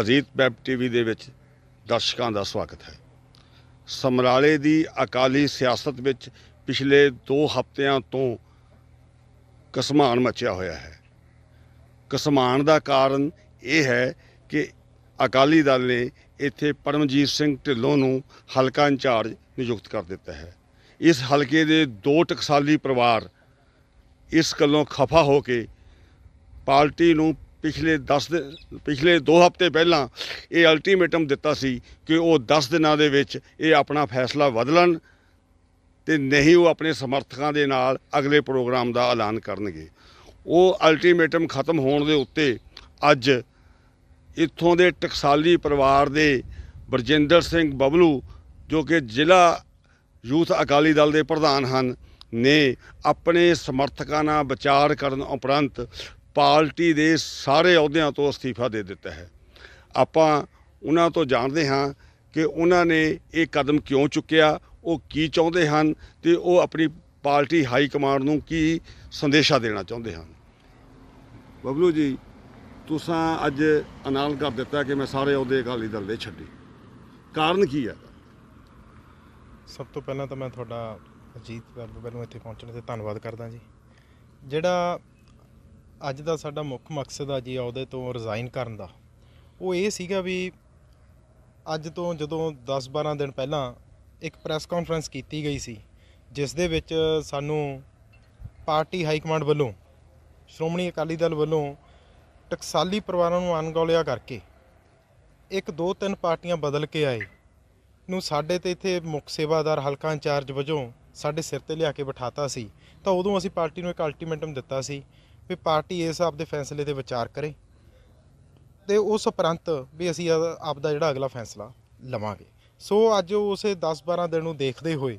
Ajit web TV ਦੇ ਵਿੱਚ ਦਰਸ਼ਕਾਂ ਦਾ ਸਵਾਗਤ ਹੈ ਸਮਰਾਲੇ ਦੀ ਅਕਾਲੀ ਸਿਆਸਤ ਵਿੱਚ ਪਿਛਲੇ 2 ਹਫ਼ਤਿਆਂ ਤੋਂ ਕਸਮਾਨ ਮਚਿਆ ਹੋਇਆ ਹੈ ਕਸਮਾਨ ਦਾ ਕਾਰਨ ਇਹ ਹੈ ਕਿ ਅਕਾਲੀ ਦਲ ਨੇ ਇੱਥੇ ਪਰਮਜੀਤ ਸਿੰਘ ਢਿੱਲੋਂ ਨੂੰ ਹਲਕਾ ਇੰਚਾਰਜ ਨਿਯੁਕਤ ਕਰ ਦਿੱਤਾ ਹੈ ਇਸ ਹਲਕੇ ਦੇ ਦੋ ਟਕਸਾਲੀ ਪਰਿਵਾਰ ਇਸ ਕੱਲੋਂ ਖਫਾ ਹੋ ਕੇ ਪਾਰਟੀ ਨੂੰ ਪਿਛਲੇ 10 ਪਿਛਲੇ 2 ਹਫ਼ਤੇ ਪਹਿਲਾਂ ਇਹ ਅਲਟੀਮੇਟਮ ਦਿੱਤਾ ਸੀ ਕਿ ਉਹ 10 ਦਿਨਾਂ ਦੇ ਵਿੱਚ ਇਹ ਆਪਣਾ ਫੈਸਲਾ ਬਦਲਣ ਤੇ ਨਹੀਂ ਉਹ ਆਪਣੇ ਸਮਰਥਕਾਂ ਦੇ ਨਾਲ ਅਗਲੇ ਪ੍ਰੋਗਰਾਮ ਦਾ ਐਲਾਨ ਕਰਨਗੇ ਉਹ ਅਲਟੀਮੇਟਮ ਖਤਮ ਹੋਣ ਦੇ ਉੱਤੇ ਅੱਜ ਇੱਥੋਂ ਦੇ ਟਕਸਾਲੀ ਪਰਿਵਾਰ ਦੇ ਬਰਜਿੰਦਰ ਸਿੰਘ ਬਬਲੂ ਜੋ ਕਿ ਜ਼ਿਲ੍ਹਾ ਯੂਥ ਅਕਾਲੀ ਦਲ ਦੇ ਪ੍ਰਧਾਨ ਹਨ ਨੇ ਆਪਣੇ ਸਮਰਥਕਾਂ ਨਾਲ ਵਿਚਾਰ ਕਰਨ ਉਪਰੰਤ ਪਾਰਟੀ ਦੇ ਸਾਰੇ ਅਹੁਦਿਆਂ ਤੋਂ ਅਸਤੀਫਾ ਦੇ ਦਿੱਤਾ ਹੈ ਆਪਾਂ ਉਹਨਾਂ ਤੋਂ ਜਾਣਦੇ ਹਾਂ ਕਿ ਉਹਨਾਂ ਨੇ ਇਹ ਕਦਮ ਕਿਉਂ ਚੁੱਕਿਆ ਉਹ ਕੀ ਚਾਹੁੰਦੇ ਹਨ ਤੇ ਉਹ ਆਪਣੀ ਪਾਰਟੀ ਹਾਈ ਕਮਾਂਡ ਨੂੰ ਕੀ ਸੰਦੇਸ਼ਾ ਦੇਣਾ ਚਾਹੁੰਦੇ ਹਨ ਬਬਲੂ ਜੀ ਤੁਸੀਂ ਅੱਜ ਐਲਾਨ ਕਰ ਦਿੱਤਾ ਕਿ ਮੈਂ ਸਾਰੇ ਅਹੁਦੇ ਅਕਾਲੀ ਦਲ ਦੇ ਛੱਡੇ ਕਾਰਨ ਕੀ ਹੈ ਸਭ ਤੋਂ ਪਹਿਲਾਂ ਤਾਂ ਮੈਂ ਤੁਹਾਡਾ ਅਜੀਤ ਬਾਬੂ ਨੂੰ ਇੱਥੇ ਪਹੁੰਚਣ ਤੇ ਧੰਨਵਾਦ ਕਰਦਾ ਜੀ ਜਿਹੜਾ ਅੱਜ ਦਾ ਸਾਡਾ ਮੁੱਖ ਮਕਸਦ ਆ ਜੀ ਉਹਦੇ ਤੋਂ ਰਿਜ਼ਾਈਨ ਕਰਨ ਦਾ ਉਹ ਇਹ ਸੀਗਾ ਵੀ ਅੱਜ ਤੋਂ ਜਦੋਂ 10-12 ਦਿਨ ਪਹਿਲਾਂ ਇੱਕ ਪ੍ਰੈਸ ਕਾਨਫਰੰਸ ਕੀਤੀ ਗਈ ਸੀ ਜਿਸ ਦੇ ਵਿੱਚ ਸਾਨੂੰ ਪਾਰਟੀ ਹਾਈ ਕਮਾਂਡ ਵੱਲੋਂ ਸ਼੍ਰੋਮਣੀ ਅਕਾਲੀ ਦਲ ਵੱਲੋਂ ਟਕਸਾਲੀ ਪਰਿਵਾਰਾਂ ਨੂੰ ਅਣਗੌਲਿਆ ਕਰਕੇ ਇੱਕ ਦੋ ਤਿੰਨ ਪਾਰਟੀਆਂ ਬਦਲ ਕੇ ਆਏ ਨੂੰ ਸਾਡੇ ਤੇ ਇੱਥੇ ਮੁੱਖ ਸੇਵਾਦਾਰ ਹਲਕਾ ਇੰਚਾਰਜ ਵਜੋਂ ਸਾਡੇ ਸਿਰ ਤੇ ਲਿਆ ਕੇ ਬਿਠਾਤਾ ਸੀ ਤਾਂ ਉਦੋਂ ਅਸੀਂ ਪਾਰਟੀ ਨੂੰ ਇੱਕ ਅਲਟੀਮੇਟਮ ਦਿੱਤਾ ਸੀ ਵੀ ਪਾਰਟੀ ਇਸ ਆਪਦੇ ਫੈਸਲੇ ਤੇ ਵਿਚਾਰ ਕਰੇ ਤੇ ਉਸ ਉਪਰੰਤ ਵੀ ਅਸੀਂ ਆਪ ਦਾ ਜਿਹੜਾ ਅਗਲਾ ਫੈਸਲਾ ਲਵਾਂਗੇ ਸੋ ਅੱਜ ਉਸੇ 10-12 ਦਿਨ ਨੂੰ ਦੇਖਦੇ ਹੋਏ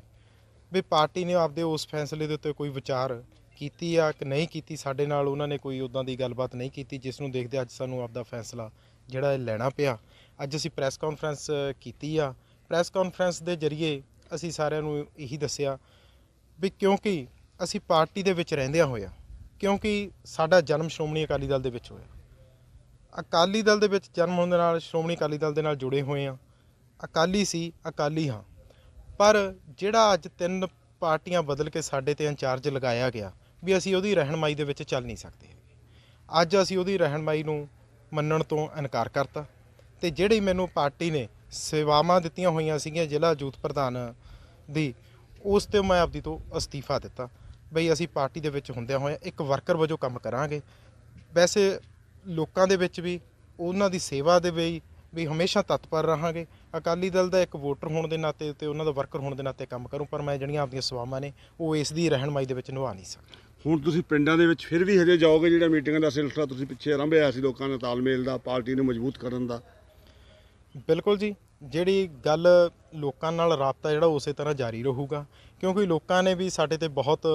ਵੀ ਪਾਰਟੀ ਨੇ ਆਪਦੇ ਉਸ ਫੈਸਲੇ ਦੇ ਉੱਤੇ ਕੋਈ ਵਿਚਾਰ ਕੀਤੀ ਆ ਕਿ ਨਹੀਂ ਕੀਤੀ ਸਾਡੇ ਨਾਲ ਉਹਨਾਂ ਨੇ ਕੋਈ ਉਦਾਂ ਦੀ ਗੱਲਬਾਤ ਨਹੀਂ ਕੀਤੀ ਜਿਸ ਨੂੰ ਦੇਖਦੇ ਅੱਜ ਸਾਨੂੰ ਆਪਦਾ ਫੈਸਲਾ ਜਿਹੜਾ ਲੈਣਾ ਪਿਆ ਅੱਜ ਅਸੀਂ ਪ੍ਰੈਸ ਕਾਨਫਰੰਸ ਕੀਤੀ ਆ ਪ੍ਰੈਸ ਕਾਨਫਰੰਸ ਦੇ ਜ਼ਰੀਏ ਅਸੀਂ ਸਾਰਿਆਂ ਨੂੰ ਇਹੀ ਦੱਸਿਆ ਵੀ ਕਿਉਂਕਿ ਅਸੀਂ ਪਾਰਟੀ ਦੇ ਵਿੱਚ ਰਹਿੰਦਿਆਂ ਹੋਇਆ ਕਿਉਂਕਿ ਸਾਡਾ ਜਨਮ ਸ਼੍ਰੋਮਣੀ ਅਕਾਲੀ ਦਲ ਦੇ ਵਿੱਚ ਹੋਇਆ ਅਕਾਲੀ ਦਲ ਦੇ ਵਿੱਚ ਜਨਮ ਹੋਣ ਦੇ ਨਾਲ ਸ਼੍ਰੋਮਣੀ ਅਕਾਲੀ ਦਲ ਦੇ ਨਾਲ ਜੁੜੇ ਹੋਏ ਆ ਅਕਾਲੀ ਸੀ ਅਕਾਲੀ ਹਾਂ ਪਰ ਜਿਹੜਾ ਅੱਜ ਤਿੰਨ ਪਾਰਟੀਆਂ ਬਦਲ ਕੇ ਸਾਡੇ ਤੇ ਇੰਚਾਰਜ ਲਗਾਇਆ ਗਿਆ ਵੀ ਅਸੀਂ ਉਹਦੀ ਰਹਿਣਮਾਈ ਦੇ ਵਿੱਚ ਚੱਲ ਨਹੀਂ ਸਕਦੇ ਅੱਜ ਅਸੀਂ ਉਹਦੀ ਰਹਿਣਮਾਈ ਨੂੰ ਮੰਨਣ ਤੋਂ ਇਨਕਾਰ ਕਰਤਾ ਤੇ ਜਿਹੜੀ ਮੈਨੂੰ ਪਾਰਟੀ ਨੇ ਸੇਵਾਵਾਂ ਦਿੱਤੀਆਂ ਹੋਈਆਂ ਸੀਗੀਆਂ ਜ਼ਿਲ੍ਹਾ ਜੂਥ ਪ੍ਰਧਾਨ ਦੀ ਉਸ ਤੇ ਮੈਂ ਆਪਦੀ ਤੋਂ ਅਸਤੀਫਾ ਦਿੱਤਾ ਬਈ ਅਸੀਂ ਪਾਰਟੀ ਦੇ ਵਿੱਚ ਹੁੰਦਿਆਂ ਹੋਇਆ ਇੱਕ ਵਰਕਰ ਵਜੋਂ ਕੰਮ ਕਰਾਂਗੇ ਵੈਸੇ ਲੋਕਾਂ ਦੇ ਵਿੱਚ ਵੀ ਉਹਨਾਂ ਦੀ ਸੇਵਾ ਦੇ ਲਈ ਵੀ ਹਮੇਸ਼ਾ ਤਤਪਰ ਰਹਾਂਗੇ ਅਕਾਲੀ ਦਲ ਦਾ ਇੱਕ ਵੋਟਰ ਹੋਣ ਦੇ ਨਾਤੇ ਤੇ ਉਹਨਾਂ ਦਾ ਵਰਕਰ ਹੋਣ ਦੇ ਨਾਤੇ ਕੰਮ ਕਰੂੰ ਪਰ ਮੈਂ ਜਿਹੜੀਆਂ ਆਪਣੀਆਂ ਸਵਾਮਾਂ ਨੇ ਉਹ ਇਸ ਦੀ ਰਹਿਣਮਾਈ ਦੇ ਵਿੱਚ ਨਿਭਾ ਨਹੀਂ ਸਕਦਾ ਹੁਣ ਤੁਸੀਂ ਪਿੰਡਾਂ ਦੇ ਵਿੱਚ ਫਿਰ ਵੀ ਹਜੇ ਜਾਓਗੇ ਜਿਹੜਾ ਮੀਟਿੰਗਾਂ ਦਾ ਸਿਲਸਿਲਾ ਤੁਸੀਂ ਪਿੱਛੇ ਆਰੰਭਿਆ ਸੀ ਲੋਕਾਂ ਨਾਲ ਤਾਲਮੇਲ ਦਾ ਪਾਰਟੀ ਨੂੰ ਮਜ਼ਬੂਤ ਕਰਨ ਦਾ ਬਿਲਕੁਲ ਜੀ ਜਿਹੜੀ ਗੱਲ ਲੋਕਾਂ ਨਾਲ ਰਾਪਤਾ ਜਿਹੜਾ ਉਸੇ ਤਰ੍ਹਾਂ ਜਾਰੀ ਰਹੂਗਾ ਕਿਉਂਕਿ ਲੋਕਾਂ ਨੇ ਵੀ ਸਾਡੇ ਤੇ ਬਹੁਤ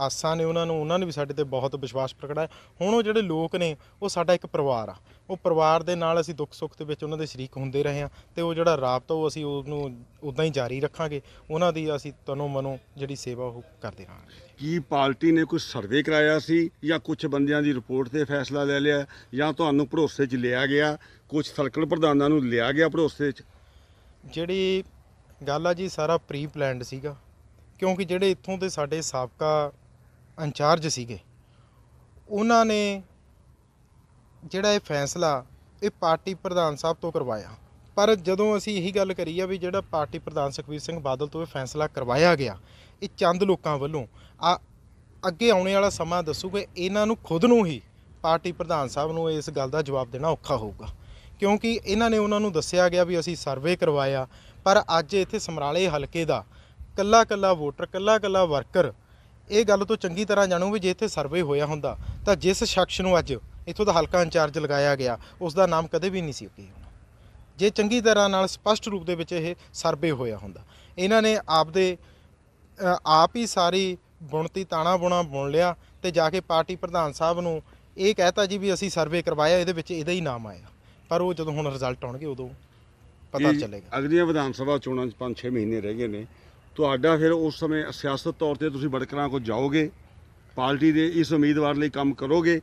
ਆਸਾਂ ਨੇ ਉਹਨਾਂ ਨੂੰ ਉਹਨਾਂ ਨੇ ਵੀ ਸਾਡੇ ਤੇ ਬਹੁਤ ਵਿਸ਼ਵਾਸ ਪ੍ਰਗਟਾਇਆ ਹੁਣ ਉਹ ਜਿਹੜੇ ਲੋਕ ਨੇ ਉਹ ਸਾਡਾ ਇੱਕ ਪਰਿਵਾਰ ਆ ਉਹ ਪਰਿਵਾਰ ਦੇ ਨਾਲ ਅਸੀਂ ਦੁੱਖ ਸੁੱਖ ਦੇ ਵਿੱਚ ਉਹਨਾਂ ਦੇ ਸ਼ਰੀਕ ਹੁੰਦੇ ਰਹੇ ਆ ਤੇ ਉਹ ਜਿਹੜਾ ਰਾਬਤਾ ਉਹ ਅਸੀਂ ਉਹਨੂੰ ਉਦਾਂ ਹੀ ਜਾਰੀ ਰੱਖਾਂਗੇ ਉਹਨਾਂ ਦੀ ਅਸੀਂ ਤਨੋ ਮਨੋ ਜਿਹੜੀ ਸੇਵਾ ਉਹ ਕਰਦੇ ਰਹਾਂਗੇ ਕੀ ਪਾਰਟੀ ਨੇ ਕੋਈ ਸਰਵੇ ਕਰਾਇਆ ਸੀ ਜਾਂ ਕੁਝ ਬੰਦਿਆਂ ਦੀ ਰਿਪੋਰਟ ਤੇ ਫੈਸਲਾ ਲੈ ਲਿਆ ਜਾਂ ਤੁਹਾਨੂੰ ਭਰੋਸੇ 'ਚ ਲਿਆ ਗਿਆ ਕੁਝ ਸਰਕਲ ਪ੍ਰਧਾਨਾਂ ਨੂੰ ਲਿਆ ਗਿਆ ਭਰੋਸੇ 'ਚ ਜਿਹੜੀ ਗੱਲ ਆ ਜੀ ਸਾਰਾ ਪ੍ਰੀ ਪਲਾਨਡ ਸੀਗਾ ਕਿਉਂਕਿ ਜਿਹੜੇ ਇੱਥੋਂ ਦੇ ਸਾਡੇ ਸਾਬਕਾ ਇੰਚਾਰਜ ਸੀਗੇ ਉਹਨਾਂ ਨੇ ਜਿਹੜਾ ਇਹ ਫੈਸਲਾ ਇਹ ਪਾਰਟੀ ਪ੍ਰਧਾਨ ਸਾਹਿਬ ਤੋਂ ਕਰਵਾਇਆ ਪਰ ਜਦੋਂ ਅਸੀਂ ਇਹੀ ਗੱਲ ਕਰੀ ਆ ਵੀ ਜਿਹੜਾ ਪਾਰਟੀ ਪ੍ਰਧਾਨ ਸੁਖਵੀਰ ਸਿੰਘ ਬਾਦਲ ਤੋਂ ਇਹ ਫੈਸਲਾ ਕਰਵਾਇਆ ਗਿਆ ਇਹ ਚੰਦ ਲੋਕਾਂ ਵੱਲੋਂ ਆ ਅੱਗੇ ਆਉਣੇ ਵਾਲਾ ਸਮਾਂ ਦੱਸੂਗਾ ਇਹਨਾਂ ਨੂੰ ਖੁਦ ਨੂੰ ਹੀ ਪਾਰਟੀ ਪ੍ਰਧਾਨ ਸਾਹਿਬ ਨੂੰ ਇਸ ਗੱਲ ਦਾ ਜਵਾਬ ਦੇਣਾ ਔਖਾ ਹੋਊਗਾ ਕਿਉਂਕਿ ਇਹਨਾਂ ਨੇ ਉਹਨਾਂ ਨੂੰ ਦੱਸਿਆ ਗਿਆ ਵੀ ਅਸੀਂ ਸਰਵੇ ਕਰਵਾਇਆ ਪਰ ਅੱਜ ਇੱਥੇ ਸਮਰਾਲੇ ਹਲਕੇ ਦਾ ਕੱਲਾ ਕੱਲਾ ਵੋਟਰ ਕੱਲਾ ਕੱਲਾ ਵਰਕਰ ਇਹ ਗੱਲ ਤੋਂ ਚੰਗੀ ਤਰ੍ਹਾਂ ਜਾਣੂ ਵੀ ਜੇ ਇੱਥੇ ਸਰਵੇ ਹੋਇਆ ਹੁੰਦਾ ਤਾਂ ਜਿਸ ਸ਼ਖਸ ਨੂੰ ਅੱਜ ਇੱਥੋਂ ਦਾ ਹਲਕਾ ਇੰਚਾਰਜ ਲਗਾਇਆ ਗਿਆ ਉਸ ਦਾ ਨਾਮ ਕਦੇ ਵੀ ਨਹੀਂ ਸੀ ਅੱਗੇ ਜੇ ਚੰਗੀ ਤਰ੍ਹਾਂ ਨਾਲ ਸਪਸ਼ਟ ਰੂਪ ਦੇ ਵਿੱਚ ਇਹ ਸਰਵੇ ਹੋਇਆ ਹੁੰਦਾ ਇਹਨਾਂ ਨੇ ਆਪਦੇ ਆਪ ਹੀ ਸਾਰੀ ਬੁਣਤੀ ਤਾਣਾ ਬੁਣਾ ਬੁਣ ਲਿਆ ਤੇ ਜਾ ਕੇ ਪਾਰਟੀ ਪ੍ਰਧਾਨ ਸਾਹਿਬ ਨੂੰ ਇਹ ਕਹਤਾ ਜੀ ਵੀ ਅਸੀਂ ਸਰਵੇ ਕਰਵਾਇਆ ਇਹਦੇ ਵਿੱਚ ਇਹਦਾ ਹੀ ਨਾਮ ਆਇਆ ਪਰ ਉਹ ਜਦੋਂ ਹੁਣ ਰਿਜ਼ਲਟ ਆਉਣਗੇ ਉਦੋਂ ਪਤਾ ਚੱਲੇਗਾ ਅਗਲੀਆਂ ਵਿਧਾਨ ਸਭਾ ਚੋਣਾਂ 'ਚ 5-6 ਮਹੀਨੇ ਰਹਿ ਗਏ ਨੇ ਤੁਹਾਡਾ ਫਿਰ ਉਸ ਸਮੇਂ ਸਿਆਸਤ ਤੌਰ ਤੇ ਤੁਸੀਂ ਬੜਕਰਾਂ ਕੋ ਜਾਓਗੇ ਪਾਰਟੀ ਦੇ ਇਸ ਉਮੀਦਵਾਰ ਲਈ ਕੰਮ ਕਰੋਗੇ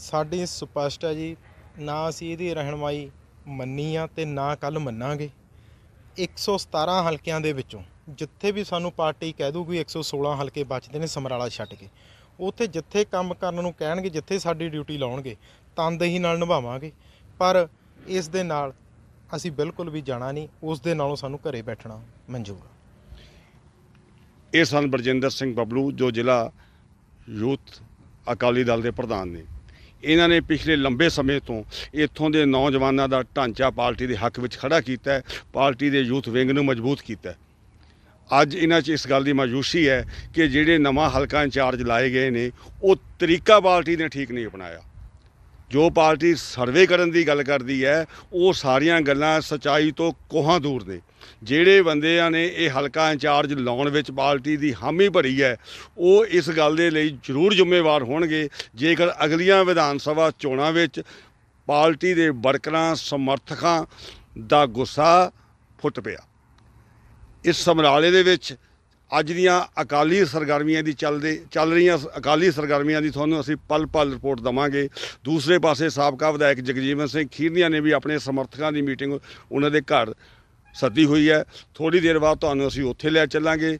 ਸਾਡੀ ਸਪਸ਼ਟ ਹੈ ਜੀ ਨਾ ਅਸੀਂ ਇਹਦੀ ਰਹਿਨਮਾਈ ਮੰਨੀ ਆ ਤੇ ਨਾ ਕੱਲ ਮੰਨਾਂਗੇ 117 ਹਲਕਿਆਂ ਦੇ ਵਿੱਚੋਂ ਜਿੱਥੇ ਵੀ ਸਾਨੂੰ ਪਾਰਟੀ ਕਹਿ ਦੂਗੀ 116 ਹਲਕੇ ਬਚਦੇ ਨੇ ਸਮਰਾਲਾ ਛੱਡ ਕੇ ਉੱਥੇ ਜਿੱਥੇ ਕੰਮ ਕਰਨ ਨੂੰ ਕਹਿਣਗੇ ਜਿੱਥੇ ਸਾਡੀ ਡਿਊਟੀ ਲਾਉਣਗੇ ਤੰਦ ਹੀ ਨਾਲ ਨਿਭਾਵਾਂਗੇ ਪਰ ਇਸ ਦੇ ਨਾਲ ਅਸੀਂ ਬਿਲਕੁਲ ਵੀ ਜਾਣਾ ਨਹੀਂ ਉਸ ਦੇ ਨਾਲੋਂ ਸਾਨੂੰ ਘਰੇ ਬੈਠਣਾ ਮਨਜ਼ੂਰ ਇਹ ਸਨ ਬਰਜਿੰਦਰ ਸਿੰਘ ਬਬਲੂ ਜੋ ਜ਼ਿਲ੍ਹਾ ਯੂਥ ਅਕਾਲੀ ਦਲ ਦੇ ਪ੍ਰਧਾਨ ਨੇ ਇਹਨਾਂ ਨੇ ਪਿਛਲੇ ਲੰਬੇ ਸਮੇਂ ਤੋਂ ਇੱਥੋਂ ਦੇ ਨੌਜਵਾਨਾਂ ਦਾ ਢਾਂਚਾ ਪਾਰਟੀ ਦੇ ਹੱਕ ਵਿੱਚ ਖੜਾ ਕੀਤਾ ਹੈ ਪਾਰਟੀ ਦੇ ਯੂਥ ਵਿੰਗ ਨੂੰ ਮਜ਼ਬੂਤ ਕੀਤਾ ਹੈ ਅੱਜ ਇਹਨਾਂ 'ਚ ਇਸ ਗੱਲ ਦੀ ਮਾਯੂਸੀ ਹੈ ਕਿ ਜਿਹੜੇ ਨਵਾਂ ਹਲਕਾ ਇੰਚਾਰਜ ਲਾਏ ਗਏ ਨੇ ਉਹ ਤਰੀਕਾ ਪਾਰਟੀ ਨੇ ਠੀਕ ਨਹੀਂ ਅਪਣਾਇਆ ਜੋ ਪਾਰਟੀ ਸਰਵੇ ਕਰਨ ਦੀ ਗੱਲ ਕਰਦੀ ਹੈ ਉਹ ਸਾਰੀਆਂ ਗੱਲਾਂ ਸਚਾਈ ਤੋਂ ਕੋਹਾਂ ਦੂਰ ਨੇ ਜਿਹੜੇ ਬੰਦਿਆਂ ਨੇ ਇਹ ਹਲਕਾ ਇੰਚਾਰਜ ਲਾਉਣ ਵਿੱਚ ਪਾਰਟੀ ਦੀ ਹਾਮੀ ਭਰੀ ਹੈ ਉਹ ਇਸ ਗੱਲ ਦੇ ਲਈ ਜ਼ਰੂਰ ਜ਼ਿੰਮੇਵਾਰ ਹੋਣਗੇ ਜੇਕਰ ਅਗਲੀਆਂ ਵਿਧਾਨ ਸਭਾ ਚੋਣਾਂ ਵਿੱਚ ਪਾਰਟੀ ਦੇ ਵਰਕਰਾਂ ਸਮਰਥਕਾਂ ਦਾ ਗੁੱਸਾ ਫੁੱਟ ਪਿਆ ਇਸ ਸਮਰਾਲੇ ਦੇ ਵਿੱਚ ਅੱਜ ਦੀਆਂ ਅਕਾਲੀ ਸਰਗਰਮੀਆਂ ਦੀ ਚੱਲਦੇ ਚੱਲ ਰਹੀਆਂ ਅਕਾਲੀ ਸਰਗਰਮੀਆਂ ਦੀ ਤੁਹਾਨੂੰ ਅਸੀਂ ਪਲ-ਪਲ ਰਿਪੋਰਟ ਦਵਾਂਗੇ ਦੂਸਰੇ ਪਾਸੇ ਸਾਬਕਾ ਵਿਧਾਇਕ ਜਗਜੀਵਨ ਸਿੰਘ ਖੀਰਨੀਆਂ ਨੇ ਵੀ ਆਪਣੇ ਸਮਰਥਕਾਂ ਦੀ ਮੀਟਿੰਗ ਉਹਨਾਂ ਦੇ ਘਰ ਸੱਦੀ ਹੋਈ ਹੈ ਥੋੜੀ ਦੇਰ ਬਾਅਦ ਤੁਹਾਨੂੰ ਅਸੀਂ ਉੱਥੇ ਲੈ ਚੱਲਾਂਗੇ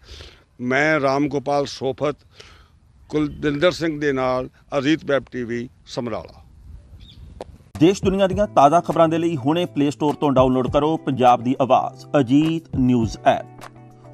ਮੈਂ ਰਾਮ ਗੋਪਾਲ ਸੋਫਤ ਕੁਲਦਿੰਦਰ ਸਿੰਘ ਦੇ ਨਾਲ ਅਜੀਤ ਵੈਬ ਟੀਵੀ ਸਮਰਾਲਾ ਦੇਸ਼ ਦੁਨੀਆ ਦੀਆਂ ਤਾਜ਼ਾ ਖਬਰਾਂ ਦੇ ਲਈ ਹੁਣੇ ਪਲੇ ਸਟੋਰ ਤੋਂ ਡਾਊਨਲੋਡ ਕਰੋ ਪੰਜਾਬ ਦੀ ਆਵਾਜ਼ ਅਜੀਤ ਨਿਊਜ਼ ਐਪ